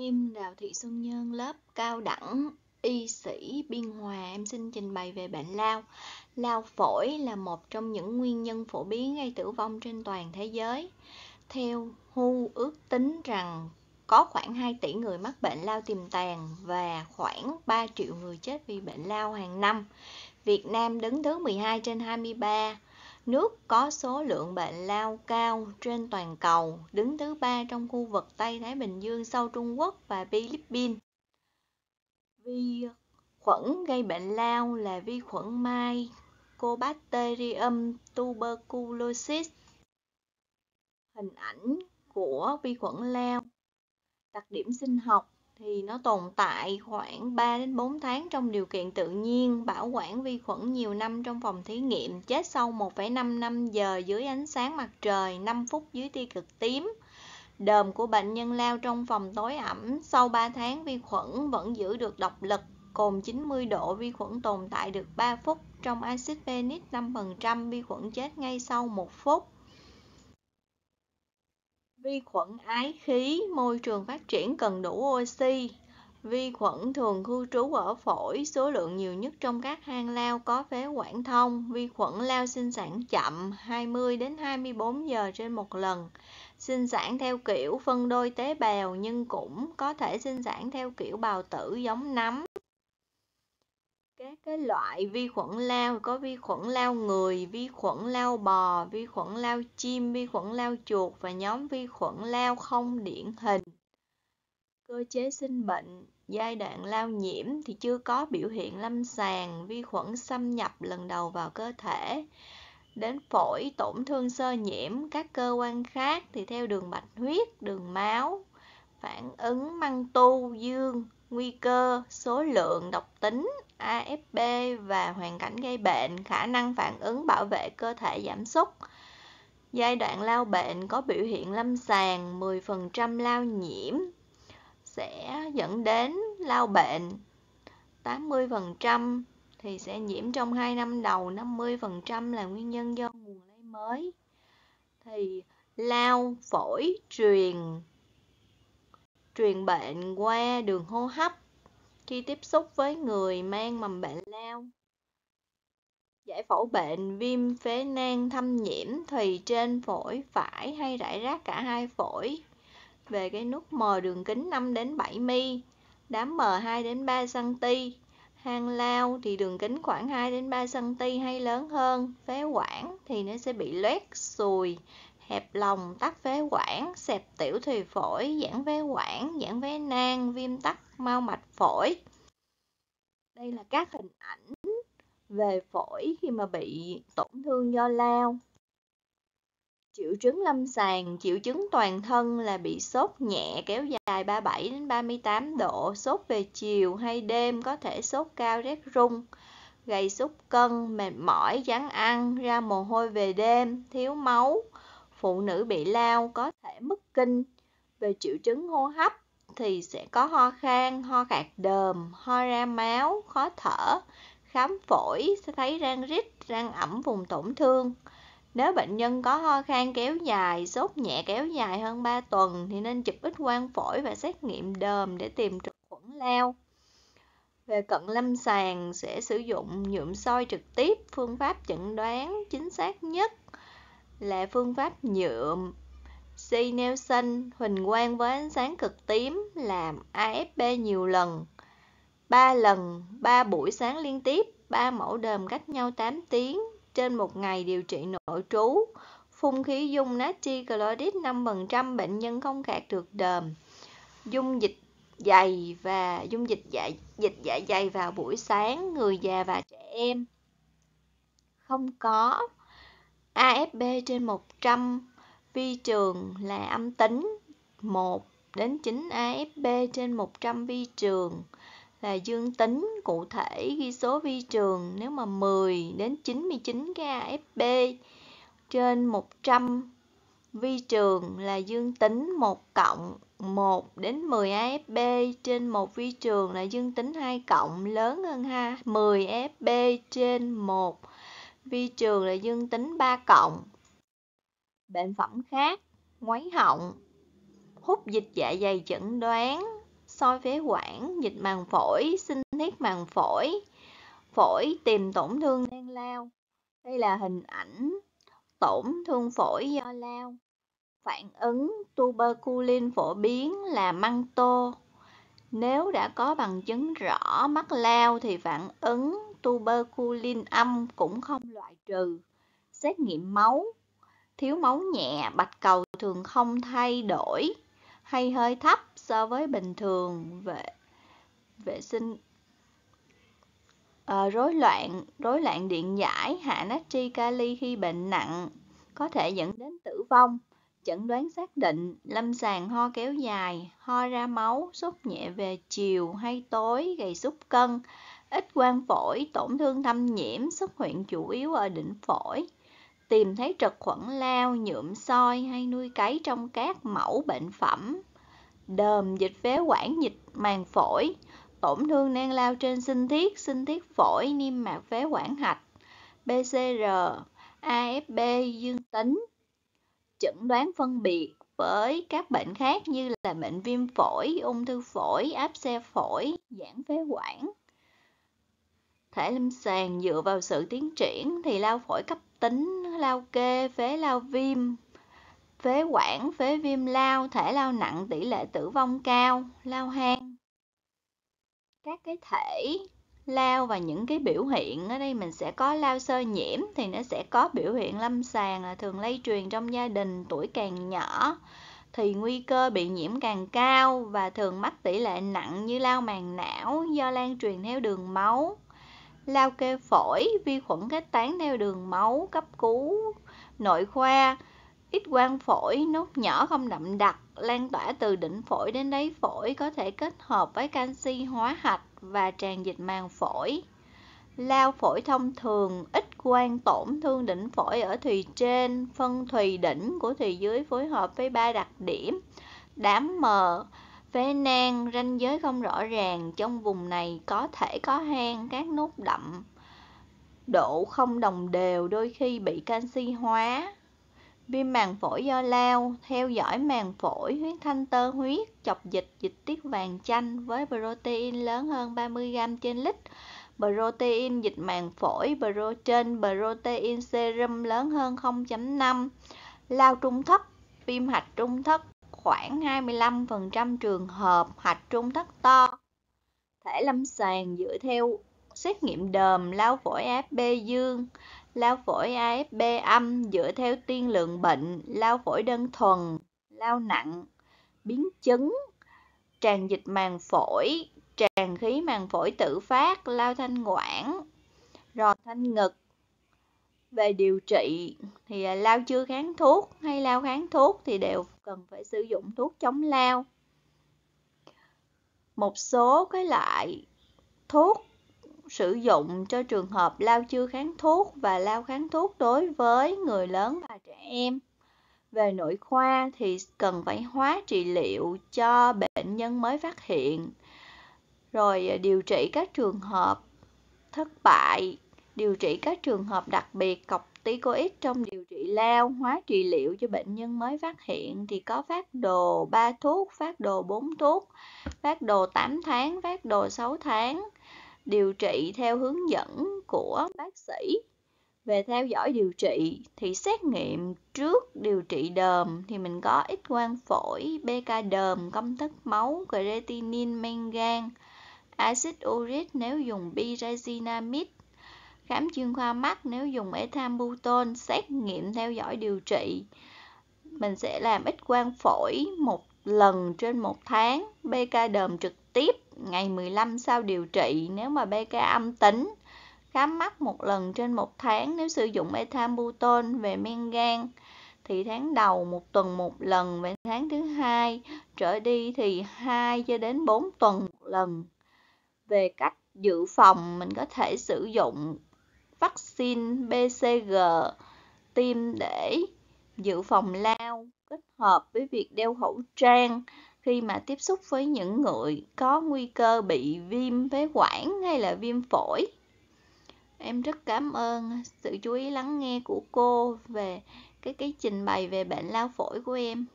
Em Đào Thị Xuân Nhân lớp cao đẳng y sĩ Biên Hòa em xin trình bày về bệnh lao. Lao phổi là một trong những nguyên nhân phổ biến gây tử vong trên toàn thế giới. Theo WHO ước tính rằng có khoảng 2 tỷ người mắc bệnh lao tiềm tàng và khoảng 3 triệu người chết vì bệnh lao hàng năm. Việt Nam đứng thứ 12 trên 23 Nước có số lượng bệnh lao cao trên toàn cầu, đứng thứ ba trong khu vực Tây Thái Bình Dương sau Trung Quốc và Philippines. Vi khuẩn gây bệnh lao là vi khuẩn mai Mycobacterium tuberculosis. Hình ảnh của vi khuẩn lao. Đặc điểm sinh học thì nó tồn tại khoảng 3 đến 4 tháng trong điều kiện tự nhiên, bảo quản vi khuẩn nhiều năm trong phòng thí nghiệm, chết sau 1,5 năm giờ dưới ánh sáng mặt trời, 5 phút dưới tia cực tím. Đờm của bệnh nhân lao trong phòng tối ẩm, sau 3 tháng vi khuẩn vẫn giữ được độc lực, cồn 90 độ vi khuẩn tồn tại được 3 phút, trong axit penic 5% vi khuẩn chết ngay sau 1 phút. Vi khuẩn ái khí, môi trường phát triển cần đủ oxy. Vi khuẩn thường cư trú ở phổi, số lượng nhiều nhất trong các hang lao có phế quản thông. Vi khuẩn lao sinh sản chậm 20 đến 24 giờ trên một lần. Sinh sản theo kiểu phân đôi tế bào nhưng cũng có thể sinh sản theo kiểu bào tử giống nấm các cái loại vi khuẩn lao có vi khuẩn lao người vi khuẩn lao bò vi khuẩn lao chim vi khuẩn lao chuột và nhóm vi khuẩn lao không điển hình cơ chế sinh bệnh giai đoạn lao nhiễm thì chưa có biểu hiện lâm sàng vi khuẩn xâm nhập lần đầu vào cơ thể đến phổi tổn thương sơ nhiễm các cơ quan khác thì theo đường bạch huyết đường máu phản ứng măng tu dương nguy cơ, số lượng, độc tính, AFP và hoàn cảnh gây bệnh, khả năng phản ứng bảo vệ cơ thể giảm sút. Giai đoạn lao bệnh có biểu hiện lâm sàng 10% lao nhiễm sẽ dẫn đến lao bệnh 80% thì sẽ nhiễm trong 2 năm đầu, 50% là nguyên nhân do nguồn lây mới. Thì lao phổi truyền truyền bệnh qua đường hô hấp khi tiếp xúc với người mang mầm bệnh lao. Giải phẫu bệnh viêm phế nang thâm nhiễm thùy trên phổi phải hay rải rác cả hai phổi về cái nút mờ đường kính 5 đến 7 mi, đám mờ 2 đến 3 cm, hang lao thì đường kính khoảng 2 đến 3 cm hay lớn hơn, phế quản thì nó sẽ bị loét, sùi hẹp lòng, tắc phế quản, xẹp tiểu thùy phổi, giãn phế quản, giãn phế nang, viêm tắc mau mạch phổi. Đây là các hình ảnh về phổi khi mà bị tổn thương do lao. Triệu chứng lâm sàng, triệu chứng toàn thân là bị sốt nhẹ kéo dài 37 đến 38 độ, sốt về chiều hay đêm có thể sốt cao rét rung, gây sút cân, mệt mỏi, chán ăn, ra mồ hôi về đêm, thiếu máu, phụ nữ bị lao có thể mất kinh. Về triệu chứng hô hấp thì sẽ có ho khan, ho khạc đờm, ho ra máu, khó thở. Khám phổi sẽ thấy rang rít, rang ẩm vùng tổn thương. Nếu bệnh nhân có ho khan kéo dài, sốt nhẹ kéo dài hơn 3 tuần thì nên chụp ít quang phổi và xét nghiệm đờm để tìm trực khuẩn lao. Về cận lâm sàng sẽ sử dụng nhuộm soi trực tiếp, phương pháp chẩn đoán chính xác nhất là phương pháp nhuộm. C. Nelson huỳnh quang với ánh sáng cực tím làm AFP nhiều lần. 3 lần, 3 buổi sáng liên tiếp, 3 mẫu đờm cách nhau 8 tiếng trên một ngày điều trị nội trú. Phun khí dung natri clorid 5% bệnh nhân không khạc được đờm. Dung dịch dày và dung dịch dạ, dịch dạ dày vào buổi sáng người già và trẻ em. Không có AFB trên 100 vi trường là âm tính 1 đến 9 AFB trên 100 vi trường là dương tính cụ thể ghi số vi trường nếu mà 10 đến 99 cái AFB trên 100 vi trường là dương tính 1 cộng 1 đến 10 AFB trên 1 vi trường là dương tính 2 cộng lớn hơn 2 10 AFB trên 1 vi trường là dương tính 3 cộng. Bệnh phẩm khác, ngoáy họng, hút dịch dạ dày chẩn đoán, soi phế quản, dịch màng phổi, sinh thiết màng phổi, phổi tìm tổn thương đen lao. Đây là hình ảnh tổn thương phổi do lao. Phản ứng tuberculin phổ biến là măng tô. Nếu đã có bằng chứng rõ mắc lao thì phản ứng tuberculin âm cũng không loại trừ. Xét nghiệm máu, thiếu máu nhẹ, bạch cầu thường không thay đổi hay hơi thấp so với bình thường vệ vệ sinh à, rối loạn rối loạn điện giải hạ natri kali khi bệnh nặng có thể dẫn đến tử vong chẩn đoán xác định lâm sàng ho kéo dài ho ra máu sốt nhẹ về chiều hay tối gây sút cân ít quang phổi, tổn thương thâm nhiễm, xuất hiện chủ yếu ở đỉnh phổi. Tìm thấy trật khuẩn lao, nhuộm soi hay nuôi cấy trong các mẫu bệnh phẩm. Đờm dịch phế quản dịch màng phổi, tổn thương nang lao trên sinh thiết, sinh thiết phổi, niêm mạc phế quản hạch, PCR, AFB dương tính. Chẩn đoán phân biệt với các bệnh khác như là bệnh viêm phổi, ung thư phổi, áp xe phổi, giãn phế quản thể lâm sàng dựa vào sự tiến triển thì lao phổi cấp tính lao kê phế lao viêm phế quản phế viêm lao thể lao nặng tỷ lệ tử vong cao lao hang các cái thể lao và những cái biểu hiện ở đây mình sẽ có lao sơ nhiễm thì nó sẽ có biểu hiện lâm sàng là thường lây truyền trong gia đình tuổi càng nhỏ thì nguy cơ bị nhiễm càng cao và thường mắc tỷ lệ nặng như lao màng não do lan truyền theo đường máu lao kê phổi, vi khuẩn kết tán theo đường máu, cấp cứu, nội khoa, ít quang phổi, nốt nhỏ không đậm đặc, lan tỏa từ đỉnh phổi đến đáy phổi, có thể kết hợp với canxi hóa hạch và tràn dịch màng phổi. Lao phổi thông thường, ít quan tổn thương đỉnh phổi ở thùy trên, phân thùy đỉnh của thùy dưới phối hợp với ba đặc điểm. Đám mờ, Phế nang, ranh giới không rõ ràng, trong vùng này có thể có hang, các nút đậm, độ không đồng đều, đôi khi bị canxi hóa. Viêm màng phổi do lao, theo dõi màng phổi, huyết thanh tơ huyết, chọc dịch, dịch tiết vàng chanh với protein lớn hơn 30g trên lít, protein dịch màng phổi, protein, protein serum lớn hơn 0.5, lao trung thất, viêm hạch trung thất, khoảng 25% trường hợp hạch trung thất to. Thể lâm sàng dựa theo xét nghiệm đờm lao phổi AFB dương, lao phổi AFB âm dựa theo tiên lượng bệnh, lao phổi đơn thuần, lao nặng, biến chứng, tràn dịch màng phổi, tràn khí màng phổi tự phát, lao thanh quản, rò thanh ngực, về điều trị thì à, lao chưa kháng thuốc hay lao kháng thuốc thì đều cần phải sử dụng thuốc chống lao một số cái loại thuốc sử dụng cho trường hợp lao chưa kháng thuốc và lao kháng thuốc đối với người lớn và trẻ em về nội khoa thì cần phải hóa trị liệu cho bệnh nhân mới phát hiện rồi à, điều trị các trường hợp thất bại điều trị các trường hợp đặc biệt cọc corticoid trong điều trị lao, hóa trị liệu cho bệnh nhân mới phát hiện thì có phát đồ 3 thuốc, phát đồ 4 thuốc, phát đồ 8 tháng, phát đồ 6 tháng, điều trị theo hướng dẫn của bác sĩ. Về theo dõi điều trị thì xét nghiệm trước điều trị đờm thì mình có X quang phổi, BK đờm, công thức máu, creatinine, men gan, axit uric nếu dùng pyrazinamide khám chuyên khoa mắt nếu dùng ethambutol xét nghiệm theo dõi điều trị mình sẽ làm ít quang phổi một lần trên một tháng BK đờm trực tiếp ngày 15 sau điều trị nếu mà BK âm tính khám mắt một lần trên một tháng nếu sử dụng ethambutol về men gan thì tháng đầu một tuần một lần và tháng thứ hai trở đi thì 2 cho đến 4 tuần một lần về cách dự phòng mình có thể sử dụng vaccine BCG tiêm để dự phòng lao kết hợp với việc đeo khẩu trang khi mà tiếp xúc với những người có nguy cơ bị viêm phế quản hay là viêm phổi. Em rất cảm ơn sự chú ý lắng nghe của cô về cái cái trình bày về bệnh lao phổi của em.